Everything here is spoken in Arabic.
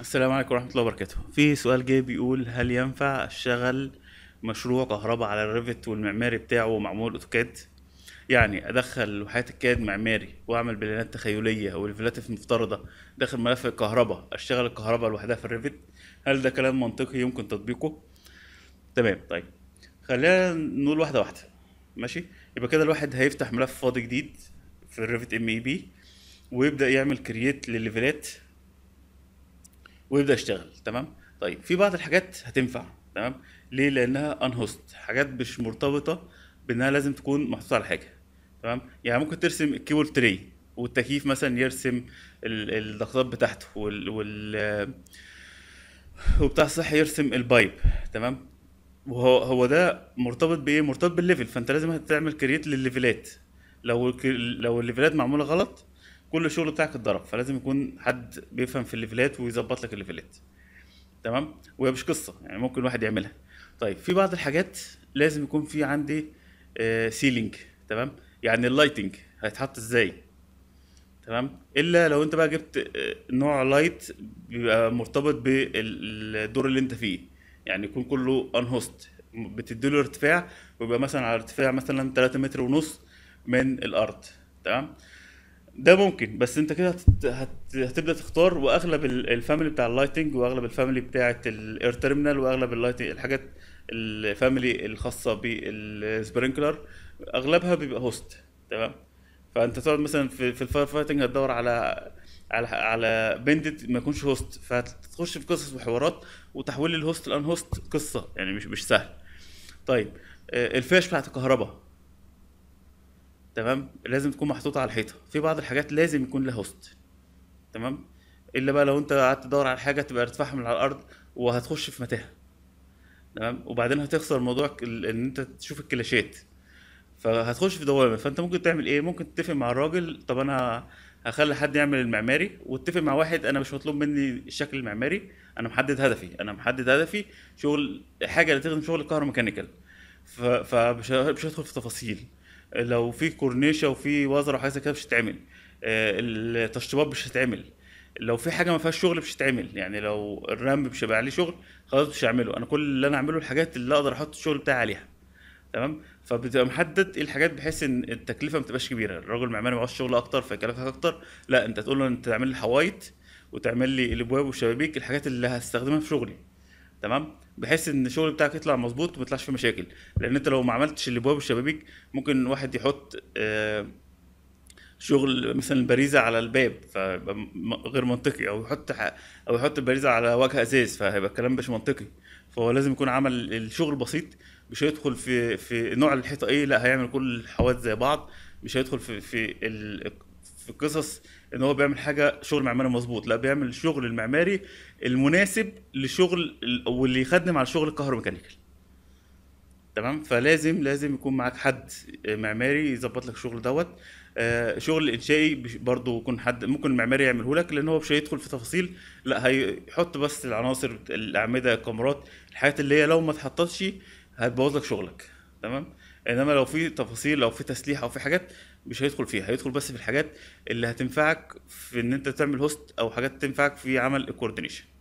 السلام عليكم ورحمة الله وبركاته في سؤال جاي بيقول هل ينفع أشتغل مشروع كهرباء على الريفت والمعماري بتاعه معمول أوتوكاد يعني أدخل لوحات الكاد معماري وأعمل بيانات تخيلية أو الفلاتف مفترضة داخل ملف الكهرباء أشتغل الكهرباء لوحدها في الريفت هل ده كلام منطقي يمكن تطبيقه تمام طيب خلينا نقول واحدة واحدة ماشي يبقى كده الواحد هيفتح ملف فاضي جديد في الريفت ام اي بي ويبدأ يعمل كرييت للليفلات ويبدا يشتغل تمام طيب في بعض الحاجات هتنفع تمام ليه لانها انهوست حاجات مش مرتبطه بانها لازم تكون محطوطه على حاجه تمام يعني ممكن ترسم الكيبل تري والتكييف مثلا يرسم الضغطات بتاعته وال, وال وبتاع الصحي يرسم البايب تمام وهو هو ده مرتبط بايه مرتبط بالليفل فانت لازم تعمل كرييت للليفلات لو لو الليفلات معموله غلط كل الشغل بتاعك اتضرب فلازم يكون حد بيفهم في الليفلات ويظبط لك الليفلات تمام وهي مش قصه يعني ممكن الواحد يعملها طيب في بعض الحاجات لازم يكون في عندي سيلينج آه، تمام يعني اللايتنج هيتحط ازاي تمام الا لو انت بقى جبت آه، نوع لايت بيبقى مرتبط بالدور اللي انت فيه يعني يكون كله ان هوست بتديله ارتفاع ويبقى مثلا على ارتفاع مثلا 3 متر ونص من الارض تمام ده ممكن بس انت كده هت... هت... هتبدا تختار واغلب الفاميلي بتاع اللايتنج واغلب الفاميلي بتاعه الاير تيرمينال واغلب اللايتنج الحاجات الفاميلي الخاصه بالسبرينكلر اغلبها بيبقى هوست تمام فانت تقعد مثلا في, في الفاير فايتنج هتدور على على على بندت ما يكونش هوست فتخش في قصص وحوارات وتحويل الهوست لان هوست قصه يعني مش مش سهل طيب آه، الفيش بتاعت الكهرباء تمام لازم تكون محطوطه على الحيطه في بعض الحاجات لازم يكون لها هوست تمام الا بقى لو انت قعدت تدور على حاجه تبقى ارتفاعها من على الارض وهتخش في متاهه تمام وبعدين هتخسر موضوع ان انت تشوف الكلاشات فهتخش في دوامه فانت ممكن تعمل ايه ممكن تتفق مع الراجل طب انا هخلي حد يعمل المعماري واتفق مع واحد انا مش مطلوب مني الشكل المعماري انا محدد هدفي انا محدد هدفي شغل حاجه اللي تخدم شغل الكهروميكانيكال فمش هدخل في تفاصيل لو في كورنيشه وفي وزره وحاجه كده مش هتتعمل آه، التشطيبات مش هتتعمل لو في حاجه ما فيهاش شغل مش هتتعمل يعني لو الرام مش هيبقى عليه شغل خلاص مش هعمله انا كل اللي انا اعمله الحاجات اللي اقدر احط الشغل بتاعي عليها تمام فبتبقى محدد ايه الحاجات بحيث ان التكلفه ما تبقاش كبيره الراجل المعماري معاه شغل اكتر فيكلفك اكتر لا انت تقول له انت تعمل لي حوايط وتعمل لي الابواب والشبابيك الحاجات اللي هستخدمها في شغلي تمام بحيث ان الشغل بتاعك يطلع مظبوط وما يطلعش فيه مشاكل لان انت لو ما عملتش الابواب والشبابيك ممكن واحد يحط آه، شغل مثلا باريزه على الباب فيبقى غير منطقي او يحط او يحط الباريزه على وجه ازاز فهيبقى الكلام مش منطقي فهو لازم يكون عمل الشغل بسيط مش هيدخل في في نوع الحيطه ايه لا هيعمل كل الحوادث زي بعض مش هيدخل في في في القصص ان هو بيعمل حاجه شغل معماري مظبوط لا بيعمل الشغل المعماري المناسب لشغل واللي يخدم على شغل الكهروميكانيكال تمام فلازم لازم يكون معاك حد معماري يظبط لك الشغل دوت آه، شغل الانشائي برضه يكون حد ممكن المعماري يعمله لك لان هو مش هيدخل في تفاصيل لا هيحط بس العناصر الاعمده الكاميرات الحاجات اللي هي لو ما اتحطتش هتبوظ لك شغلك تمام انما لو في تفاصيل لو في تسليح او في حاجات مش هيدخل فيها هيدخل بس في الحاجات اللي هتنفعك في ان انت تعمل هوست او حاجات تنفعك في عمل الكوردينيشن